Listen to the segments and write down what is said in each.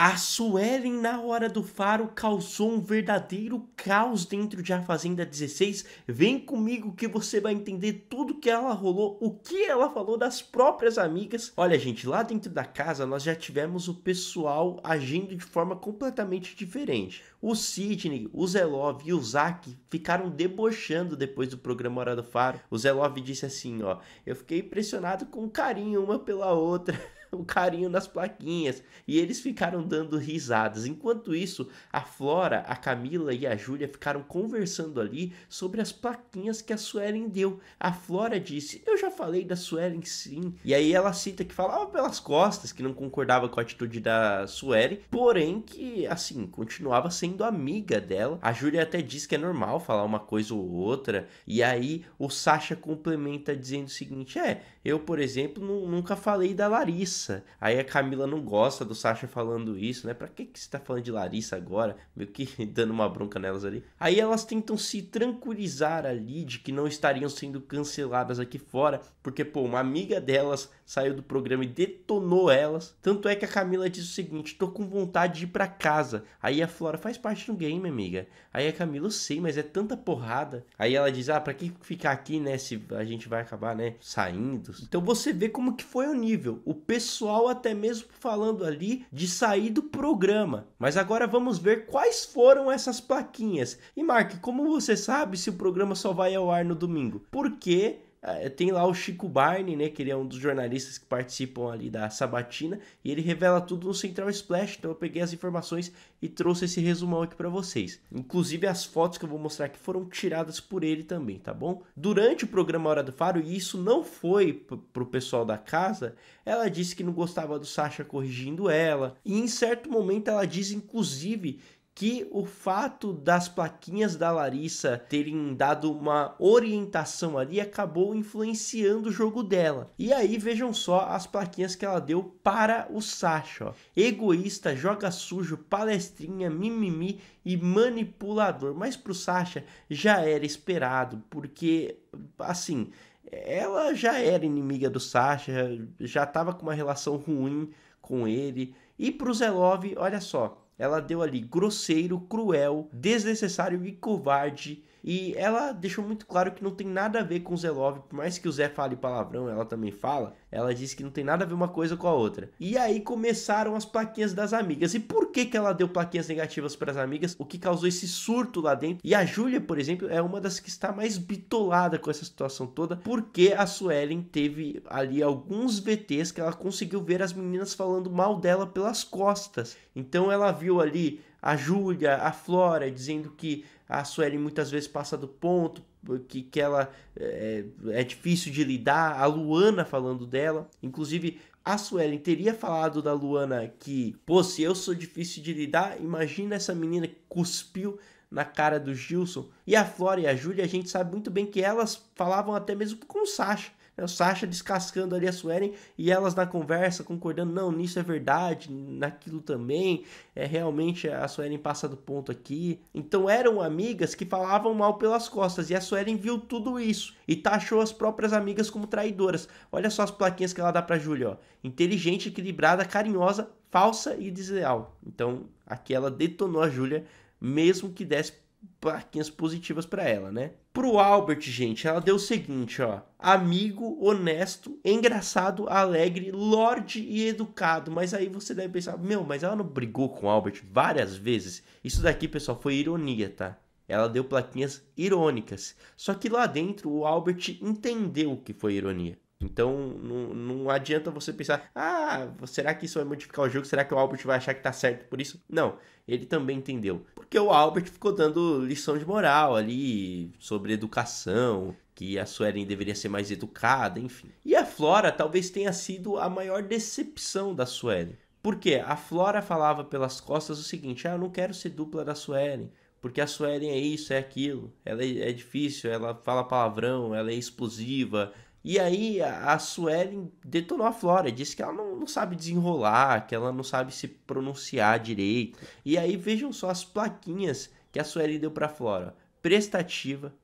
A Suelen, na hora do faro, causou um verdadeiro caos dentro de A Fazenda 16. Vem comigo que você vai entender tudo que ela rolou, o que ela falou das próprias amigas. Olha, gente, lá dentro da casa nós já tivemos o pessoal agindo de forma completamente diferente. O Sidney, o Zelov e o Zack ficaram debochando depois do programa Hora do Faro. O Zelov disse assim, ó, eu fiquei impressionado com o carinho uma pela outra. o carinho nas plaquinhas e eles ficaram dando risadas. Enquanto isso, a Flora, a Camila e a Júlia ficaram conversando ali sobre as plaquinhas que a Suelen deu. A Flora disse: Eu já falei da Suelen sim. E aí ela cita que falava pelas costas, que não concordava com a atitude da Suelen, porém que, assim, continuava sendo amiga dela. A Júlia até diz que é normal falar uma coisa ou outra. E aí o Sasha complementa dizendo o seguinte: É, eu, por exemplo, nunca falei da Larissa Larissa. Aí a Camila não gosta do Sasha falando isso, né? Pra que, que você tá falando de Larissa agora? Meio que dando uma bronca nelas ali. Aí elas tentam se tranquilizar ali de que não estariam sendo canceladas aqui fora, porque, pô, uma amiga delas saiu do programa e detonou elas. Tanto é que a Camila diz o seguinte: tô com vontade de ir pra casa. Aí a Flora faz parte do game, amiga. Aí a Camila, eu sei, mas é tanta porrada. Aí ela diz: ah, pra que ficar aqui, né? Se a gente vai acabar, né? Saindo. Então você vê como que foi o nível. O pessoal pessoal até mesmo falando ali de sair do programa. Mas agora vamos ver quais foram essas plaquinhas. E Mark, como você sabe se o programa só vai ao ar no domingo? Porque ah, tem lá o Chico Barney, né, que ele é um dos jornalistas que participam ali da sabatina, e ele revela tudo no Central Splash, então eu peguei as informações e trouxe esse resumão aqui para vocês. Inclusive as fotos que eu vou mostrar aqui foram tiradas por ele também, tá bom? Durante o programa Hora do Faro, e isso não foi pro pessoal da casa, ela disse que não gostava do Sasha corrigindo ela, e em certo momento ela diz inclusive que o fato das plaquinhas da Larissa terem dado uma orientação ali acabou influenciando o jogo dela. E aí vejam só as plaquinhas que ela deu para o Sasha. Ó. Egoísta, joga sujo, palestrinha, mimimi e manipulador. Mas para o Sasha já era esperado, porque assim, ela já era inimiga do Sasha, já estava com uma relação ruim com ele. E para o Zelov, olha só, ela deu ali grosseiro, cruel, desnecessário e covarde e ela deixou muito claro que não tem nada a ver com o Zé Love, por mais que o Zé fale palavrão, ela também fala. Ela disse que não tem nada a ver uma coisa com a outra. E aí começaram as plaquinhas das amigas. E por que que ela deu plaquinhas negativas para as amigas? O que causou esse surto lá dentro? E a Júlia, por exemplo, é uma das que está mais bitolada com essa situação toda, porque a Suelen teve ali alguns VTs que ela conseguiu ver as meninas falando mal dela pelas costas. Então ela viu ali a Júlia, a Flora, dizendo que a Sueli muitas vezes passa do ponto, que, que ela é, é difícil de lidar, a Luana falando dela. Inclusive, a Suelen teria falado da Luana que, pô, se eu sou difícil de lidar, imagina essa menina que cuspiu na cara do Gilson. E a Flora e a Júlia, a gente sabe muito bem que elas falavam até mesmo com o Sasha. É o Sasha descascando ali a Suelen e elas na conversa concordando, não, nisso é verdade, naquilo também, é realmente a Suelen passa do ponto aqui. Então eram amigas que falavam mal pelas costas e a Suelen viu tudo isso e taxou as próprias amigas como traidoras. Olha só as plaquinhas que ela dá pra Júlia, ó. Inteligente, equilibrada, carinhosa, falsa e desleal. Então aqui ela detonou a Júlia, mesmo que desse plaquinhas positivas para ela, né? Pro Albert, gente, ela deu o seguinte, ó: amigo, honesto, engraçado, alegre, lorde e educado. Mas aí você deve pensar, meu, mas ela não brigou com o Albert várias vezes? Isso daqui, pessoal, foi ironia, tá? Ela deu plaquinhas irônicas. Só que lá dentro o Albert entendeu que foi ironia. Então não, não adianta você pensar, ah, será que isso vai modificar o jogo? Será que o Albert vai achar que tá certo por isso? Não, ele também entendeu. Porque o Albert ficou dando lição de moral ali sobre educação, que a Suelen deveria ser mais educada, enfim. E a Flora talvez tenha sido a maior decepção da Suelen. Porque a Flora falava pelas costas o seguinte: ah, eu não quero ser dupla da Suelen porque a Suelen é isso, é aquilo, ela é, é difícil, ela fala palavrão, ela é explosiva, e aí a, a Suelen detonou a Flora, disse que ela não, não, sabe desenrolar, que ela não sabe se pronunciar direito. E aí vejam só as plaquinhas que a Suelen deu pra Flora. Prestativa,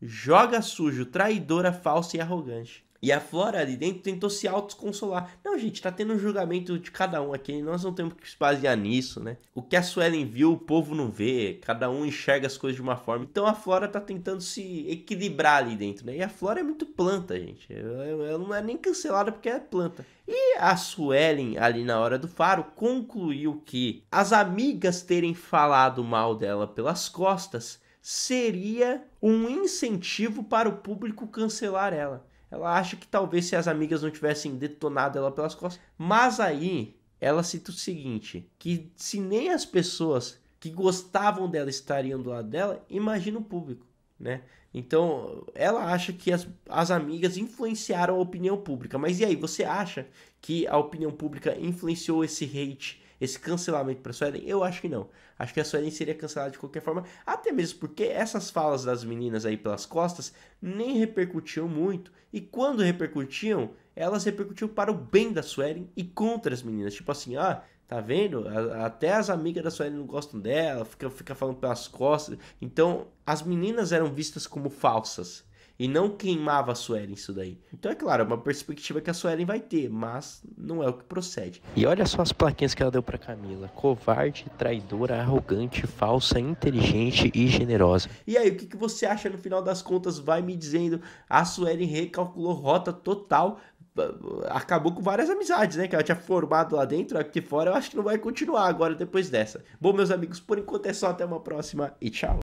joga sujo, traidora, falsa e arrogante. E a Flora ali dentro tentou se autoconsolar. Não, gente, tá tendo um julgamento de cada um aqui, nós não temos que se basear nisso, né? O que a Suelen viu, o povo não vê, cada um enxerga as coisas de uma forma. Então a Flora tá tentando se equilibrar ali dentro, né? E a Flora é muito planta, gente. Ela não é nem cancelada porque é planta. E a Suelen, ali na hora do faro, concluiu que as amigas terem falado mal dela pelas costas seria um incentivo para o público cancelar ela. Ela acha que talvez se as amigas não tivessem detonado ela pelas costas. Mas aí ela cita o seguinte: que se nem as pessoas que gostavam dela estariam do lado dela, imagina o público, né? Então, ela acha que as, as amigas influenciaram a opinião pública. Mas e aí, você acha que a opinião pública influenciou esse hate esse cancelamento para Suelen? Eu acho que não. Acho que a Suelen seria cancelada de qualquer forma, até mesmo porque essas falas das meninas aí pelas costas nem repercutiam muito. E quando repercutiam, elas repercutiam para o bem da Suelen e contra as meninas. Tipo assim, ah, Tá vendo? Até as amigas da Sueli não gostam dela, fica, fica falando pelas costas. Então, as meninas eram vistas como falsas e não queimava a Suelen isso daí. Então é claro, é uma perspectiva que a Suelen vai ter, mas não é o que procede. E olha só as plaquinhas que ela deu para Camila: covarde, traidora, arrogante, falsa, inteligente e generosa. E aí, o que, que você acha no final das contas? Vai me dizendo, a Suelen recalculou rota total acabou com várias amizades, né? Que ela tinha formado lá dentro, aqui fora, eu acho que não vai continuar agora depois dessa. Bom, meus amigos, por enquanto é só, até uma próxima e tchau.